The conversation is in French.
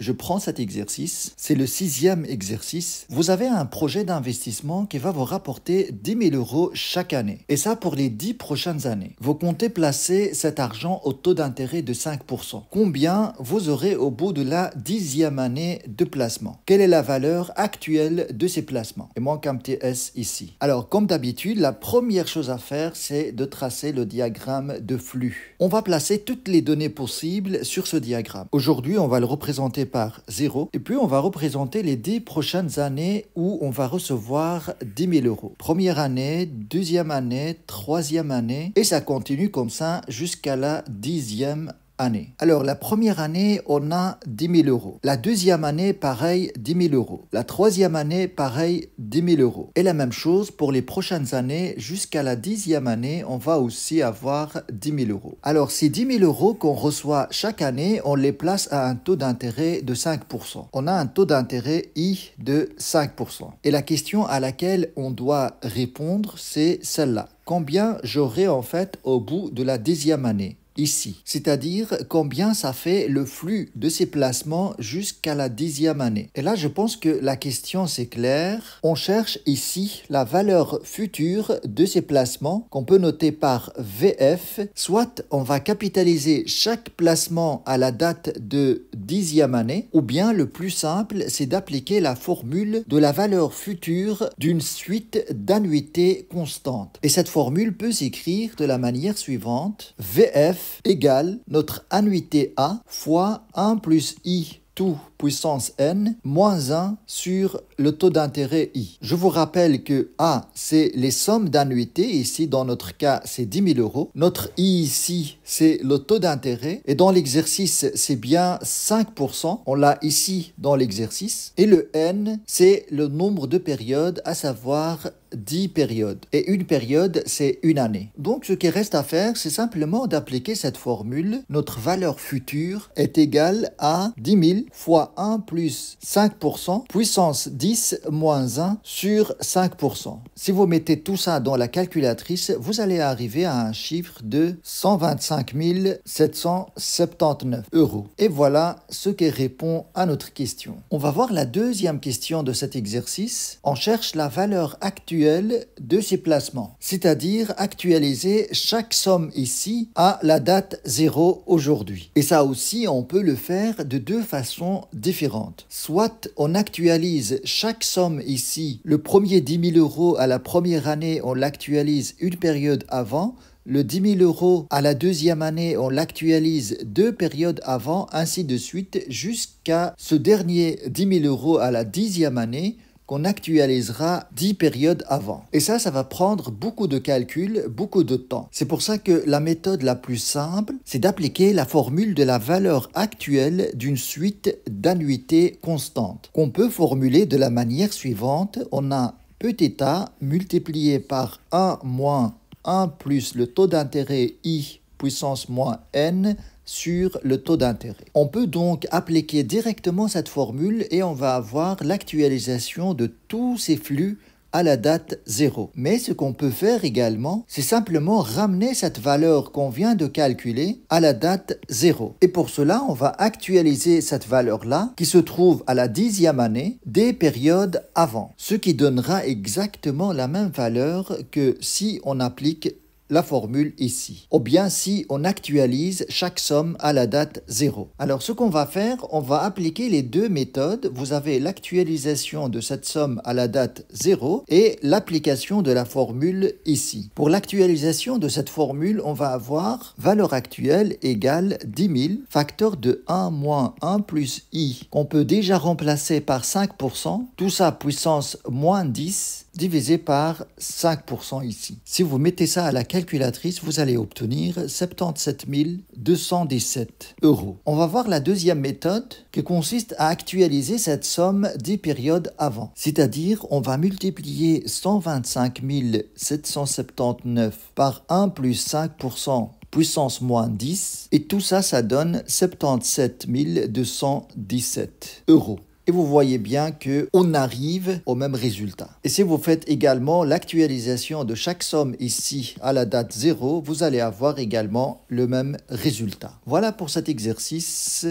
Je prends cet exercice, c'est le sixième exercice. Vous avez un projet d'investissement qui va vous rapporter 10 000 euros chaque année. Et ça pour les dix prochaines années. Vous comptez placer cet argent au taux d'intérêt de 5%. Combien vous aurez au bout de la dixième année de placement Quelle est la valeur actuelle de ces placements Et manque un TS ici. Alors comme d'habitude, la première chose à faire, c'est de tracer le diagramme de flux. On va placer toutes les données possibles sur ce diagramme. Aujourd'hui, on va le représenter par 0. Et puis, on va représenter les 10 prochaines années où on va recevoir 10 000 euros. Première année, deuxième année, troisième année. Et ça continue comme ça jusqu'à la dixième année alors la première année, on a 10 000 euros. La deuxième année, pareil, 10 000 euros. La troisième année, pareil, 10 000 euros. Et la même chose pour les prochaines années, jusqu'à la dixième année, on va aussi avoir 10 000 euros. Alors ces 10 000 euros qu'on reçoit chaque année, on les place à un taux d'intérêt de 5%. On a un taux d'intérêt I de 5%. Et la question à laquelle on doit répondre, c'est celle-là. Combien j'aurai en fait au bout de la dixième année ici, c'est-à-dire combien ça fait le flux de ces placements jusqu'à la dixième année. Et là, je pense que la question c'est claire. On cherche ici la valeur future de ces placements qu'on peut noter par VF, soit on va capitaliser chaque placement à la date de dixième année, ou bien le plus simple, c'est d'appliquer la formule de la valeur future d'une suite d'annuités constantes. Et cette formule peut s'écrire de la manière suivante. VF égale notre annuité a fois 1 plus i tout puissance n moins 1 sur le taux d'intérêt i. Je vous rappelle que a, c'est les sommes d'annuité, Ici, dans notre cas, c'est 10 000 euros. Notre i ici, c'est le taux d'intérêt. Et dans l'exercice, c'est bien 5%. On l'a ici dans l'exercice. Et le n, c'est le nombre de périodes, à savoir 10 périodes. Et une période, c'est une année. Donc ce qui reste à faire, c'est simplement d'appliquer cette formule. Notre valeur future est égale à 10 000 fois 1 plus 5%, puissance 10 moins 1 sur 5%. Si vous mettez tout ça dans la calculatrice, vous allez arriver à un chiffre de 125 779 euros. Et voilà ce qui répond à notre question. On va voir la deuxième question de cet exercice. On cherche la valeur actuelle de ces placements, c'est-à-dire actualiser chaque somme ici à la date 0 aujourd'hui. Et ça aussi, on peut le faire de deux façons différentes. Soit on actualise chaque somme ici, le premier 10 000 euros à la première année, on l'actualise une période avant, le 10 000 euros à la deuxième année, on l'actualise deux périodes avant, ainsi de suite, jusqu'à ce dernier 10 000 euros à la dixième année, qu'on actualisera 10 périodes avant. Et ça, ça va prendre beaucoup de calculs, beaucoup de temps. C'est pour ça que la méthode la plus simple, c'est d'appliquer la formule de la valeur actuelle d'une suite d'annuités constantes, qu'on peut formuler de la manière suivante. On a petit a multiplié par 1 moins 1 plus le taux d'intérêt i puissance moins n sur le taux d'intérêt. On peut donc appliquer directement cette formule et on va avoir l'actualisation de tous ces flux à la date 0. Mais ce qu'on peut faire également, c'est simplement ramener cette valeur qu'on vient de calculer à la date 0. Et pour cela, on va actualiser cette valeur-là, qui se trouve à la dixième année, des périodes avant. Ce qui donnera exactement la même valeur que si on applique la formule ici. Ou bien si on actualise chaque somme à la date 0. Alors ce qu'on va faire, on va appliquer les deux méthodes. Vous avez l'actualisation de cette somme à la date 0 et l'application de la formule ici. Pour l'actualisation de cette formule, on va avoir valeur actuelle égale 10 000 facteur de 1 moins 1 plus i qu'on peut déjà remplacer par 5%, tout ça puissance moins 10 divisé par 5% ici. Si vous mettez ça à la calculatrice, vous allez obtenir 77 217 euros. On va voir la deuxième méthode qui consiste à actualiser cette somme des périodes avant. C'est-à-dire, on va multiplier 125 779 par 1 plus 5% puissance moins 10. Et tout ça, ça donne 77 217 euros et vous voyez bien que on arrive au même résultat. Et si vous faites également l'actualisation de chaque somme ici à la date 0, vous allez avoir également le même résultat. Voilà pour cet exercice.